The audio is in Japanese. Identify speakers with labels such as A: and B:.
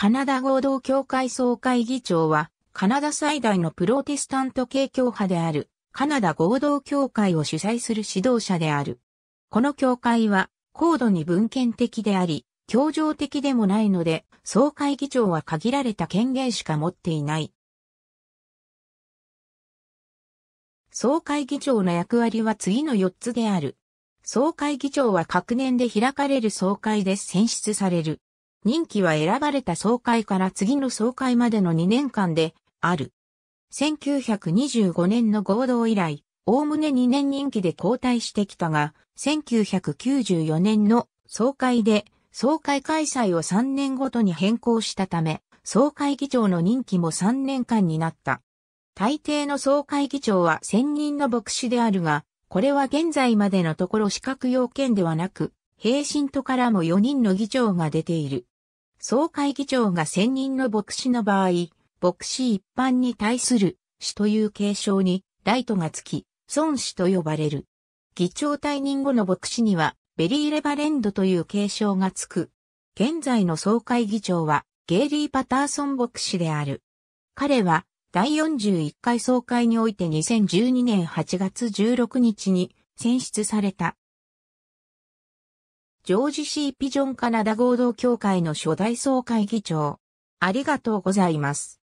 A: カナダ合同協会総会議長は、カナダ最大のプロテスタント系教派であ
B: る、カナダ合同協会を主催する指導者である。この協会は、高度に文献的であり、協情的でもないので、総会議長は限
A: られた権限しか持っていない。総会議長の役割は次の4つである。総会議長は各
B: 年で開かれる総会で選出される。任期は選ばれた総会から次の総会までの2年間である。1925年の合同以来、おおむね2年任期で交代してきたが、1994年の総会で総会開催を3年ごとに変更したため、総会議長の任期も3年間になった。大抵の総会議長は専任の牧師であるが、これは現在までのところ資格要件ではなく、平信徒からも4人の議長が出ている。総会議長が専任の牧師の場合、牧師一般に対する死という継承にライトがつき、孫子と呼ばれる。議長退任後の牧師には、ベリーレバレンドという継承がつく。現在の総会議長は、ゲイリー・パターソン牧師である。彼は、第41回総会において2012年8月16日に選出された
A: ジョージ・シー・ピジョンカナダ合同協会の初代総会議長。ありがとうございます。